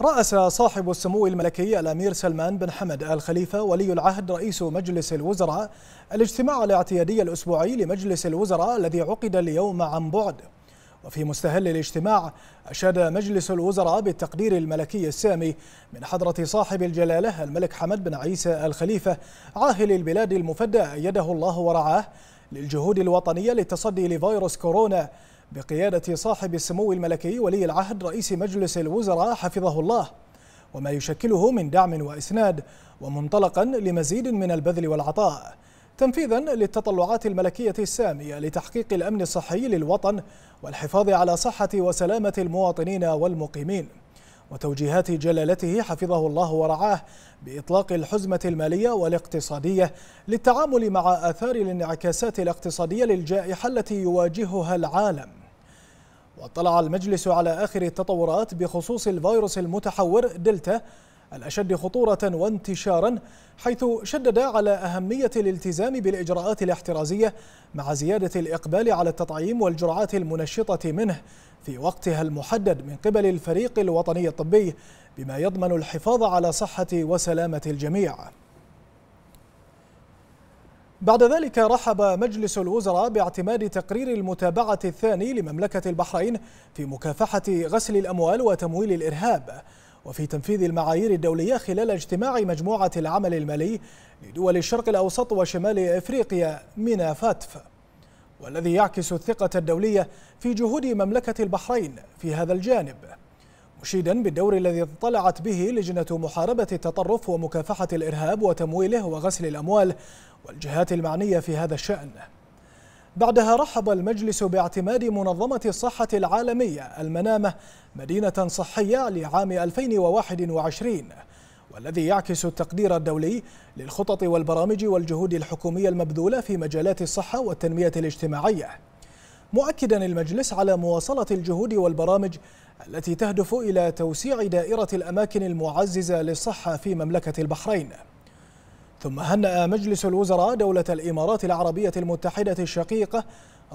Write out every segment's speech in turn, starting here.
رأس صاحب السمو الملكي الأمير سلمان بن حمد آل خليفة ولي العهد رئيس مجلس الوزراء الاجتماع الاعتيادي الأسبوعي لمجلس الوزراء الذي عقد اليوم عن بعد وفي مستهل الاجتماع أشاد مجلس الوزراء بالتقدير الملكي السامي من حضرة صاحب الجلالة الملك حمد بن عيسى آل خليفة عاهل البلاد المفدى أيده الله ورعاه للجهود الوطنية للتصدي لفيروس كورونا بقيادة صاحب السمو الملكي ولي العهد رئيس مجلس الوزراء حفظه الله وما يشكله من دعم وإسناد ومنطلقا لمزيد من البذل والعطاء تنفيذا للتطلعات الملكية السامية لتحقيق الأمن الصحي للوطن والحفاظ على صحة وسلامة المواطنين والمقيمين وتوجيهات جلالته حفظه الله ورعاه بإطلاق الحزمة المالية والاقتصادية للتعامل مع آثار الانعكاسات الاقتصادية للجائحة التي يواجهها العالم واطلع المجلس على آخر التطورات بخصوص الفيروس المتحور دلتا الأشد خطورة وانتشارا حيث شدد على أهمية الالتزام بالإجراءات الاحترازية مع زيادة الإقبال على التطعيم والجرعات المنشطة منه في وقتها المحدد من قبل الفريق الوطني الطبي بما يضمن الحفاظ على صحة وسلامة الجميع بعد ذلك رحب مجلس الوزراء باعتماد تقرير المتابعة الثاني لمملكة البحرين في مكافحة غسل الأموال وتمويل الإرهاب وفي تنفيذ المعايير الدولية خلال اجتماع مجموعة العمل المالي لدول الشرق الأوسط وشمال إفريقيا من فاتف والذي يعكس الثقة الدولية في جهود مملكة البحرين في هذا الجانب مشيدا بالدور الذي اطلعت به لجنة محاربة التطرف ومكافحة الإرهاب وتمويله وغسل الأموال والجهات المعنية في هذا الشأن بعدها رحب المجلس باعتماد منظمة الصحة العالمية المنامة مدينة صحية لعام 2021 والذي يعكس التقدير الدولي للخطط والبرامج والجهود الحكومية المبذولة في مجالات الصحة والتنمية الاجتماعية مؤكدا المجلس على مواصلة الجهود والبرامج التي تهدف إلى توسيع دائرة الأماكن المعززة للصحة في مملكة البحرين ثم هنأ مجلس الوزراء دولة الإمارات العربية المتحدة الشقيقة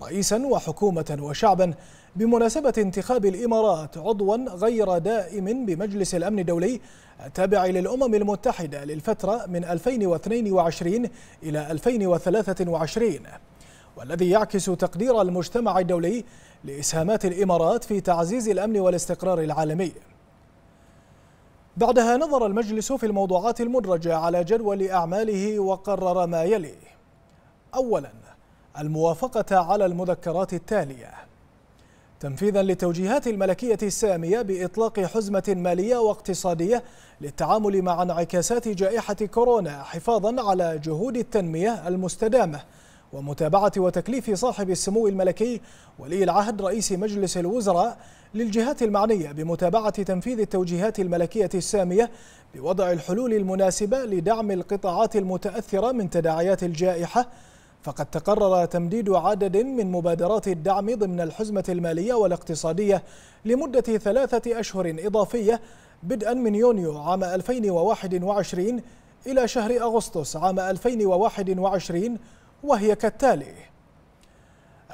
رئيسا وحكومة وشعبا بمناسبة انتخاب الإمارات عضوا غير دائم بمجلس الأمن الدولي التابع للأمم المتحدة للفترة من 2022 إلى 2023 والذي يعكس تقدير المجتمع الدولي لإسهامات الإمارات في تعزيز الأمن والاستقرار العالمي بعدها نظر المجلس في الموضوعات المدرجة على جدول أعماله وقرر ما يلي أولا الموافقة على المذكرات التالية تنفيذا لتوجيهات الملكية السامية بإطلاق حزمة مالية واقتصادية للتعامل مع انعكاسات جائحة كورونا حفاظا على جهود التنمية المستدامة ومتابعة وتكليف صاحب السمو الملكي ولي العهد رئيس مجلس الوزراء للجهات المعنية بمتابعة تنفيذ التوجيهات الملكية السامية بوضع الحلول المناسبة لدعم القطاعات المتأثرة من تداعيات الجائحة فقد تقرر تمديد عدد من مبادرات الدعم ضمن الحزمة المالية والاقتصادية لمدة ثلاثة أشهر إضافية بدءا من يونيو عام 2021 إلى شهر أغسطس عام 2021 وهي كالتالي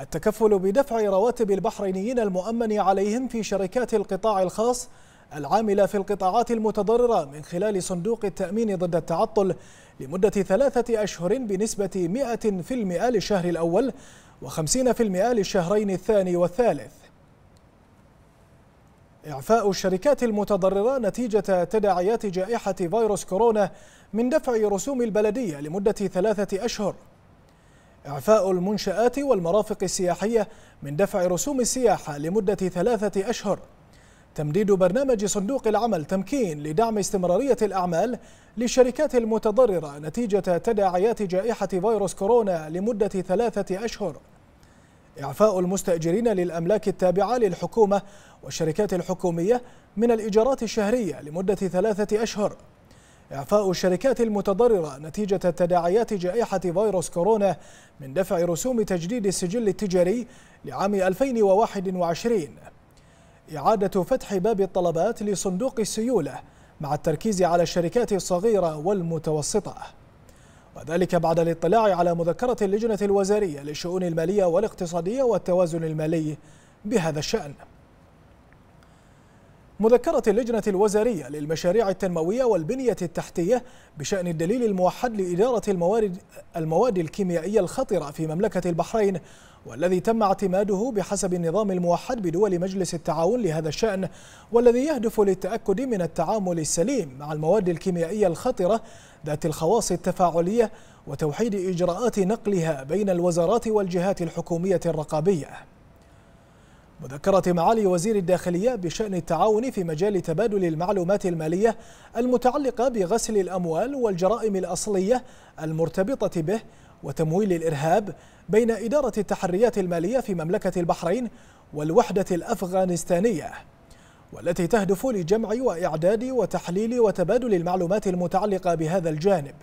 التكفل بدفع رواتب البحرينيين المؤمن عليهم في شركات القطاع الخاص العاملة في القطاعات المتضررة من خلال صندوق التأمين ضد التعطل لمدة ثلاثة أشهر بنسبة 100% للشهر الأول و50% للشهرين الثاني والثالث إعفاء الشركات المتضررة نتيجة تداعيات جائحة فيروس كورونا من دفع رسوم البلدية لمدة ثلاثة أشهر إعفاء المنشآت والمرافق السياحية من دفع رسوم السياحة لمدة ثلاثة أشهر تمديد برنامج صندوق العمل تمكين لدعم استمرارية الأعمال للشركات المتضررة نتيجة تداعيات جائحة فيروس كورونا لمدة ثلاثة أشهر إعفاء المستأجرين للأملاك التابعة للحكومة والشركات الحكومية من الإيجارات الشهرية لمدة ثلاثة أشهر إعفاء الشركات المتضررة نتيجة تداعيات جائحة فيروس كورونا من دفع رسوم تجديد السجل التجاري لعام 2021 إعادة فتح باب الطلبات لصندوق السيولة مع التركيز على الشركات الصغيرة والمتوسطة وذلك بعد الاطلاع على مذكرة اللجنة الوزارية للشؤون المالية والاقتصادية والتوازن المالي بهذا الشأن مذكرة اللجنة الوزارية للمشاريع التنموية والبنية التحتية بشأن الدليل الموحد لإدارة الموارد المواد الكيميائية الخطرة في مملكة البحرين والذي تم اعتماده بحسب النظام الموحد بدول مجلس التعاون لهذا الشأن والذي يهدف للتأكد من التعامل السليم مع المواد الكيميائية الخطرة ذات الخواص التفاعلية وتوحيد إجراءات نقلها بين الوزارات والجهات الحكومية الرقابية مذكرة معالي وزير الداخلية بشأن التعاون في مجال تبادل المعلومات المالية المتعلقة بغسل الأموال والجرائم الأصلية المرتبطة به وتمويل الإرهاب بين إدارة التحريات المالية في مملكة البحرين والوحدة الأفغانستانية والتي تهدف لجمع وإعداد وتحليل وتبادل المعلومات المتعلقة بهذا الجانب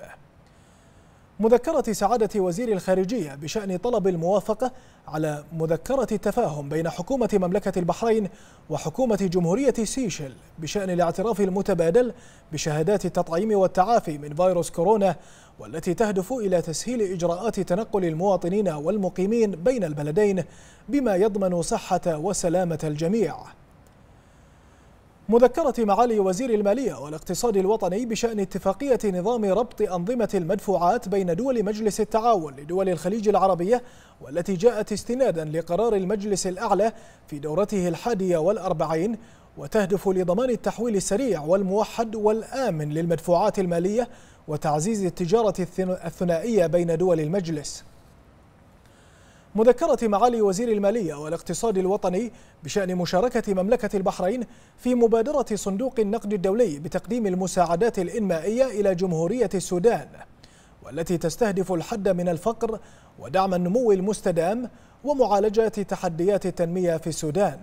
مذكرة سعادة وزير الخارجية بشأن طلب الموافقة على مذكرة التفاهم بين حكومة مملكة البحرين وحكومة جمهورية سيشل بشأن الاعتراف المتبادل بشهادات التطعيم والتعافي من فيروس كورونا والتي تهدف إلى تسهيل إجراءات تنقل المواطنين والمقيمين بين البلدين بما يضمن صحة وسلامة الجميع مذكرة معالي وزير المالية والاقتصاد الوطني بشأن اتفاقية نظام ربط أنظمة المدفوعات بين دول مجلس التعاون لدول الخليج العربية والتي جاءت استنادا لقرار المجلس الأعلى في دورته الحادية والأربعين وتهدف لضمان التحويل السريع والموحد والآمن للمدفوعات المالية وتعزيز التجارة الثنائية بين دول المجلس مذكرة معالي وزير المالية والاقتصاد الوطني بشأن مشاركة مملكة البحرين في مبادرة صندوق النقد الدولي بتقديم المساعدات الإنمائية إلى جمهورية السودان والتي تستهدف الحد من الفقر ودعم النمو المستدام ومعالجة تحديات التنمية في السودان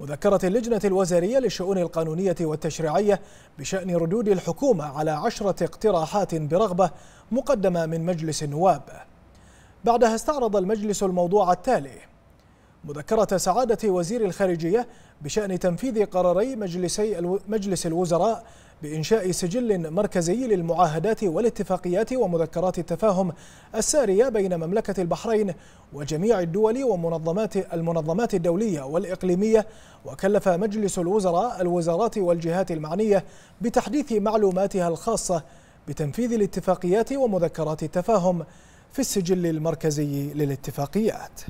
مذكرة اللجنة الوزارية للشؤون القانونية والتشريعية بشأن ردود الحكومة على عشرة اقتراحات برغبة مقدمة من مجلس النواب بعدها استعرض المجلس الموضوع التالي مذكرة سعادة وزير الخارجية بشأن تنفيذ قراري مجلسي مجلس الوزراء بإنشاء سجل مركزي للمعاهدات والاتفاقيات ومذكرات التفاهم السارية بين مملكة البحرين وجميع الدول ومنظمات المنظمات الدولية والإقليمية وكلف مجلس الوزراء الوزارات والجهات المعنية بتحديث معلوماتها الخاصة بتنفيذ الاتفاقيات ومذكرات التفاهم في السجل المركزي للاتفاقيات